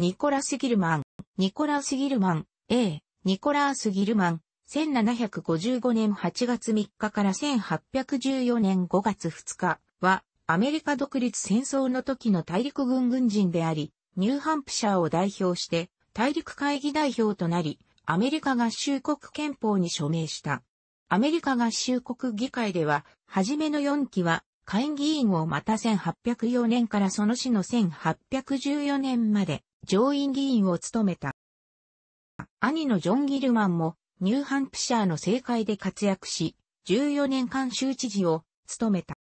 ニコラス・ギルマン、ニコラス・ギルマン、A、ニコラース・ギルマン、1755年8月3日から1814年5月2日は、アメリカ独立戦争の時の大陸軍軍人であり、ニューハンプシャーを代表して、大陸会議代表となり、アメリカ合衆国憲法に署名した。アメリカ合衆国議会では、初めの4期は、会議員をまた1804年からその死の1814年まで、上院議員を務めた。兄のジョン・ギルマンもニューハンプシャーの政界で活躍し、14年間州知事を務めた。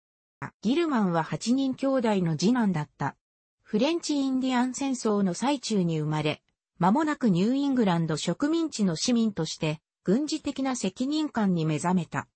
ギルマンは8人兄弟の次男だった。フレンチ・インディアン戦争の最中に生まれ、間もなくニューイングランド植民地の市民として軍事的な責任感に目覚めた。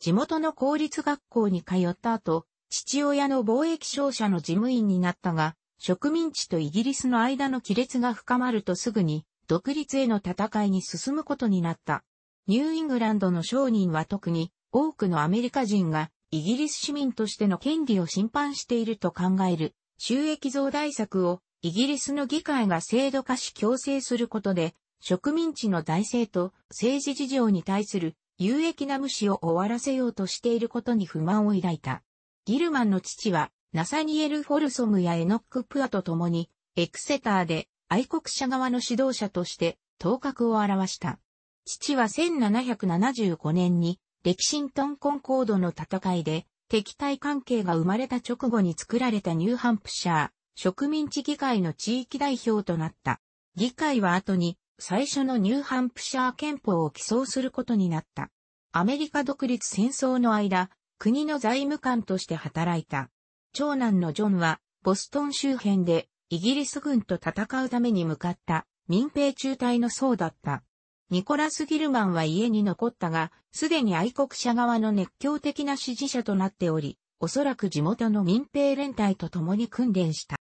地元の公立学校に通った後、父親の貿易商社の事務員になったが、植民地とイギリスの間の亀裂が深まるとすぐに、独立への戦いに進むことになった。ニューイングランドの商人は特に、多くのアメリカ人が、イギリス市民としての権利を侵犯していると考える、収益増大策を、イギリスの議会が制度化し強制することで、植民地の財政と政治事情に対する有益な無視を終わらせようとしていることに不満を抱いた。ギルマンの父はナサニエル・フォルソムやエノック・プアと共に、エクセターで愛国者側の指導者として頭角を現した。父は1775年に、歴史ントン・コンコードの戦いで、敵対関係が生まれた直後に作られたニューハンプシャー、植民地議会の地域代表となった。議会は後に、最初のニューハンプシャー憲法を起草することになった。アメリカ独立戦争の間、国の財務官として働いた。長男のジョンは、ボストン周辺で、イギリス軍と戦うために向かった民兵中隊の僧だった。ニコラス・ギルマンは家に残ったが、すでに愛国者側の熱狂的な支持者となっており、おそらく地元の民兵連隊と共に訓練した。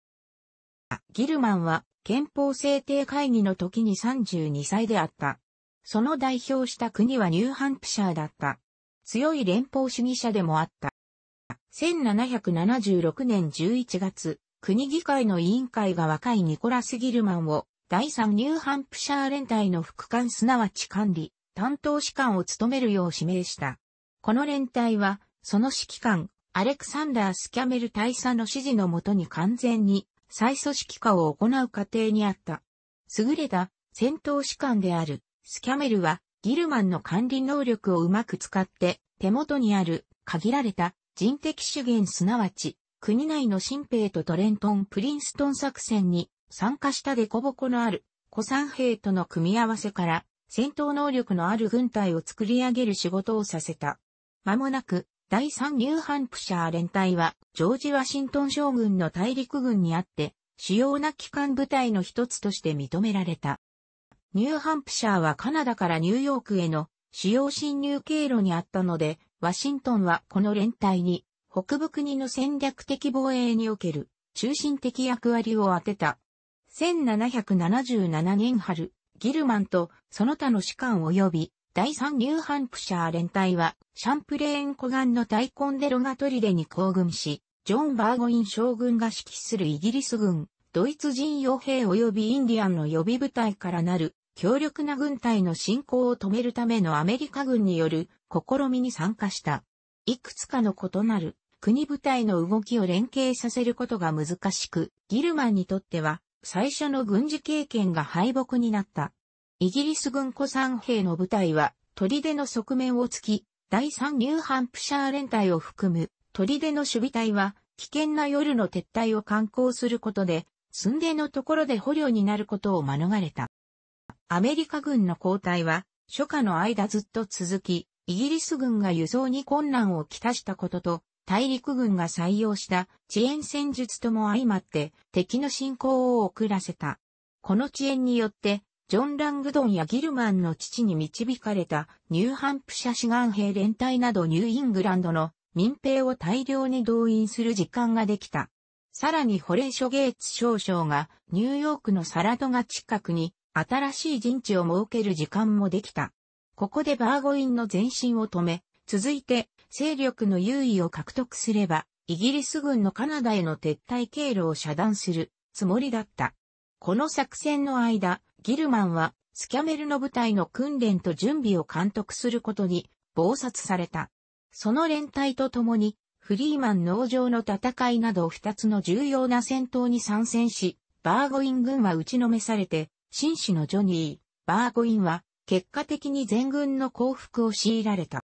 ギルマンは憲法制定会議の時に32歳であった。その代表した国はニューハンプシャーだった。強い連邦主義者でもあった。1776年11月、国議会の委員会が若いニコラス・ギルマンを、第三ニューハンプシャー連隊の副官すなわち管理、担当士官を務めるよう指名した。この連隊は、その指揮官、アレクサンダー・スキャメル大佐の指示のもとに完全に再組織化を行う過程にあった。優れた戦闘士官であるスキャメルはギルマンの管理能力をうまく使って手元にある限られた人的資源すなわち、国内の新兵とトレントン・プリンストン作戦に参加したデコボコのある古参兵との組み合わせから戦闘能力のある軍隊を作り上げる仕事をさせた。間もなく第3ニューハンプシャー連隊はジョージ・ワシントン将軍の大陸軍にあって主要な機関部隊の一つとして認められた。ニューハンプシャーはカナダからニューヨークへの主要侵入経路にあったのでワシントンはこの連帯に、北部国の戦略的防衛における中心的役割を当てた。1777年春、ギルマンとその他の士官及び第3ニューハンプシャー連隊はシャンプレーン湖岸の大根でデロガトリレに行軍し、ジョン・バーゴイン将軍が指揮するイギリス軍、ドイツ人傭兵及びインディアンの予備部隊からなる強力な軍隊の進行を止めるためのアメリカ軍による試みに参加した。いくつかの異なる国部隊の動きを連携させることが難しく、ギルマンにとっては最初の軍事経験が敗北になった。イギリス軍古参兵の部隊は、砦の側面を突き、第3ニューハンプシャー連隊を含む、砦の守備隊は、危険な夜の撤退を敢行することで、寸出のところで捕虜になることを免れた。アメリカ軍の交代は、初夏の間ずっと続き、イギリス軍が輸送に困難をきたしたことと、大陸軍が採用した遅延戦術とも相まって敵の進行を遅らせた。この遅延によって、ジョン・ラングドンやギルマンの父に導かれたニューハンプシャ志願兵連隊などニューイングランドの民兵を大量に動員する時間ができた。さらにホレーショ・ゲイツ少将がニューヨークのサラドガ近くに新しい陣地を設ける時間もできた。ここでバーゴインの前進を止め、続いて勢力の優位を獲得すれば、イギリス軍のカナダへの撤退経路を遮断するつもりだった。この作戦の間、ギルマンはスキャメルの部隊の訓練と準備を監督することに暴殺された。その連帯と共に、フリーマン農場の戦いなど二つの重要な戦闘に参戦し、バーゴイン軍は打ちのめされて、紳士のジョニー、バーゴインは結果的に全軍の降伏を強いられた。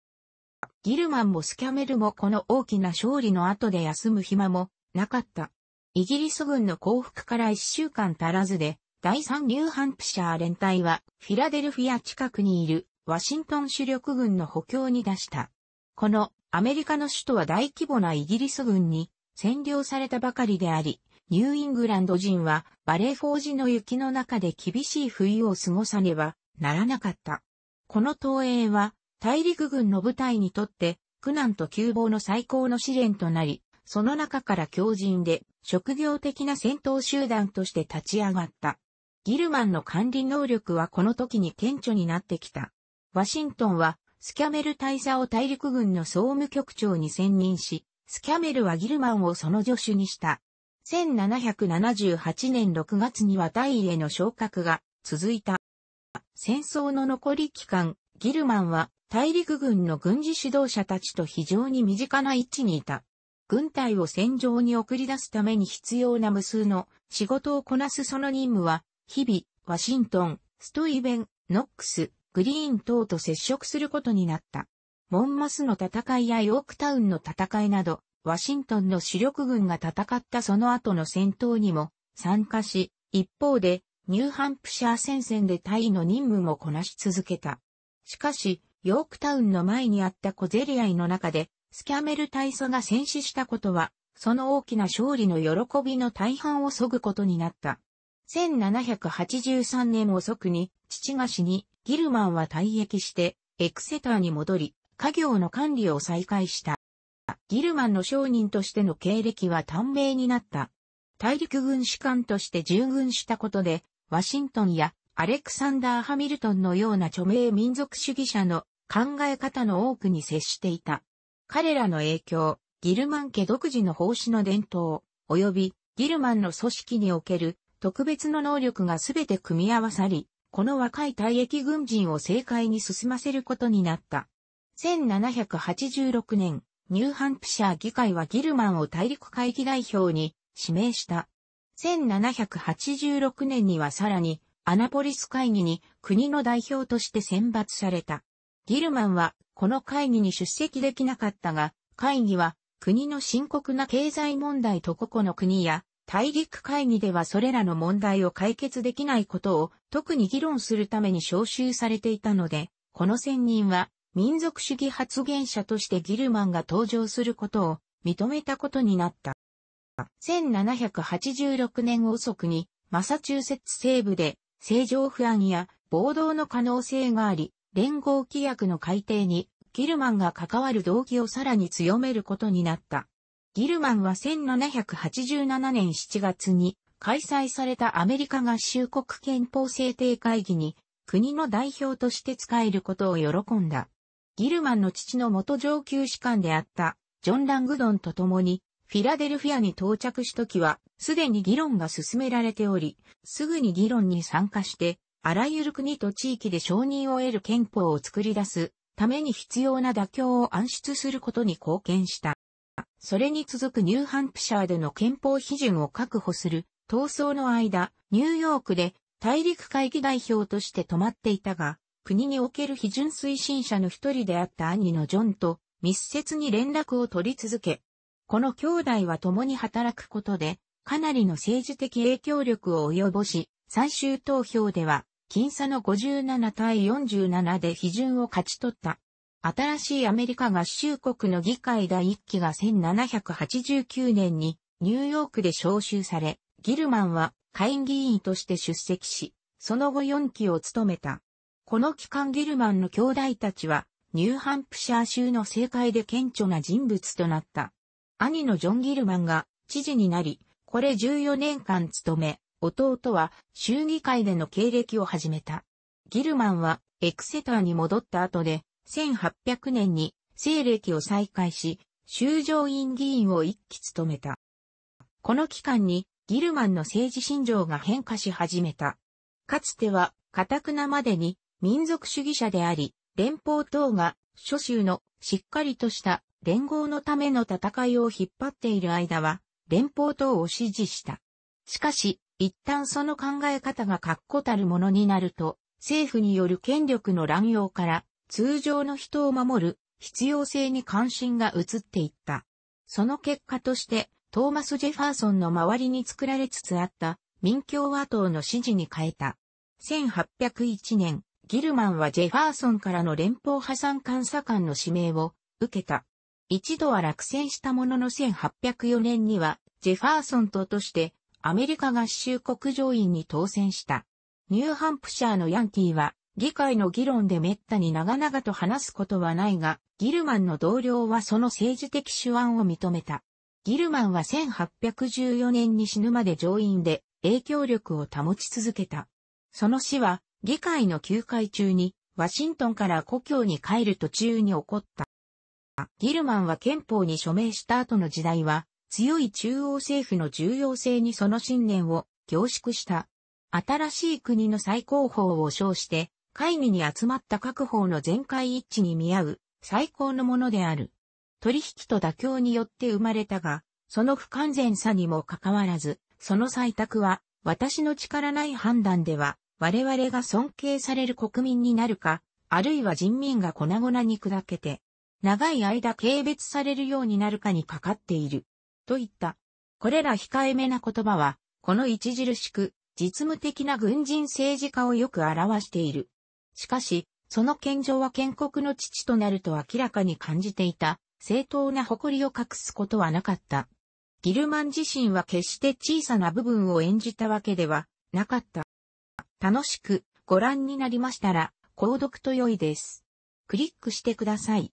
ギルマンもスキャメルもこの大きな勝利の後で休む暇もなかった。イギリス軍の降伏から一週間足らずで、第三ニューハンプシャー連隊はフィラデルフィア近くにいるワシントン主力軍の補強に出した。このアメリカの首都は大規模なイギリス軍に占領されたばかりであり、ニューイングランド人はバレーフォージの雪の中で厳しい冬を過ごさねばならなかった。この投影は、大陸軍の部隊にとって、苦難と窮乏の最高の試練となり、その中から強靭で、職業的な戦闘集団として立ち上がった。ギルマンの管理能力はこの時に顕著になってきた。ワシントンは、スキャメル大佐を大陸軍の総務局長に選任し、スキャメルはギルマンをその助手にした。1778年6月には大尉への昇格が続いた。戦争の残り期間、ギルマンは大陸軍の軍事指導者たちと非常に身近な位置にいた。軍隊を戦場に送り出すために必要な無数の仕事をこなすその任務は、日々、ワシントン、ストイベン、ノックス、グリーン等と接触することになった。モンマスの戦いやヨークタウンの戦いなど、ワシントンの主力軍が戦ったその後の戦闘にも参加し、一方でニューハンプシャー戦線で隊の任務もこなし続けた。しかし、ヨークタウンの前にあった小競り合いの中で、スキャメル大佐が戦死したことは、その大きな勝利の喜びの大半を削ぐことになった。1783年遅くに、父が死に、ギルマンは退役して、エクセターに戻り、家業の管理を再開した。ギルマンの商人としての経歴は短命になった。大陸軍士官として従軍したことで、ワシントンやアレクサンダー・ハミルトンのような著名民族主義者の考え方の多くに接していた。彼らの影響、ギルマン家独自の奉仕の伝統、及びギルマンの組織における特別の能力がすべて組み合わさり、この若い退役軍人を政界に進ませることになった。1786年、ニューハンプシャー議会はギルマンを大陸会議代表に指名した。1786年にはさらにアナポリス会議に国の代表として選抜された。ギルマンはこの会議に出席できなかったが、会議は国の深刻な経済問題と個々の国や大陸会議ではそれらの問題を解決できないことを特に議論するために招集されていたので、この選任は民族主義発言者としてギルマンが登場することを認めたことになった。1786年遅くに、マサチューセッツ西部で、政情不安や暴動の可能性があり、連合規約の改定に、ギルマンが関わる動機をさらに強めることになった。ギルマンは1787年7月に開催されたアメリカ合衆国憲法制定会議に国の代表として使えることを喜んだ。ギルマンの父の元上級士官であったジョン・ラングドンと共にフィラデルフィアに到着した時は、すでに議論が進められており、すぐに議論に参加して、あらゆる国と地域で承認を得る憲法を作り出すために必要な妥協を暗出することに貢献した。それに続くニューハンプシャーでの憲法批准を確保する闘争の間、ニューヨークで大陸会議代表として泊まっていたが、国における批准推進者の一人であった兄のジョンと密接に連絡を取り続け、この兄弟は共に働くことで、かなりの政治的影響力を及ぼし、最終投票では、僅差の57対47で批准を勝ち取った。新しいアメリカ合衆国の議会第1期が1789年にニューヨークで招集され、ギルマンは会議員として出席し、その後4期を務めた。この期間ギルマンの兄弟たちは、ニューハンプシャー州の政界で顕著な人物となった。兄のジョン・ギルマンが知事になり、これ14年間務め、弟は衆議会での経歴を始めた。ギルマンはエクセターに戻った後で、1800年に西暦を再開し、衆上院議員を一期務めた。この期間にギルマンの政治信条が変化し始めた。かつては、かたくなまでに民族主義者であり、連邦等が諸州のしっかりとした連合のための戦いを引っ張っている間は、連邦党を支持した。しかし、一旦その考え方が確固たるものになると、政府による権力の乱用から、通常の人を守る必要性に関心が移っていった。その結果として、トーマス・ジェファーソンの周りに作られつつあった民共和党の支持に変えた。1801年、ギルマンはジェファーソンからの連邦破産監査官の指名を受けた。一度は落選したものの1804年には、ジェファーソン党として、アメリカ合衆国上院に当選した。ニューハンプシャーのヤンキーは、議会の議論で滅多に長々と話すことはないが、ギルマンの同僚はその政治的手腕を認めた。ギルマンは1814年に死ぬまで上院で影響力を保ち続けた。その死は議会の休会中にワシントンから故郷に帰る途中に起こった。ギルマンは憲法に署名した後の時代は、強い中央政府の重要性にその信念を凝縮した。新しい国の最高峰を称して、会議に集まった各方の全会一致に見合う最高のものである。取引と妥協によって生まれたが、その不完全さにもかかわらず、その採択は、私の力ない判断では、我々が尊敬される国民になるか、あるいは人民が粉々に砕けて、長い間軽蔑されるようになるかにかかっている。といった。これら控えめな言葉は、この著しく、実務的な軍人政治家をよく表している。しかし、その健常は建国の父となると明らかに感じていた、正当な誇りを隠すことはなかった。ギルマン自身は決して小さな部分を演じたわけではなかった。楽しくご覧になりましたら、購読と良いです。クリックしてください。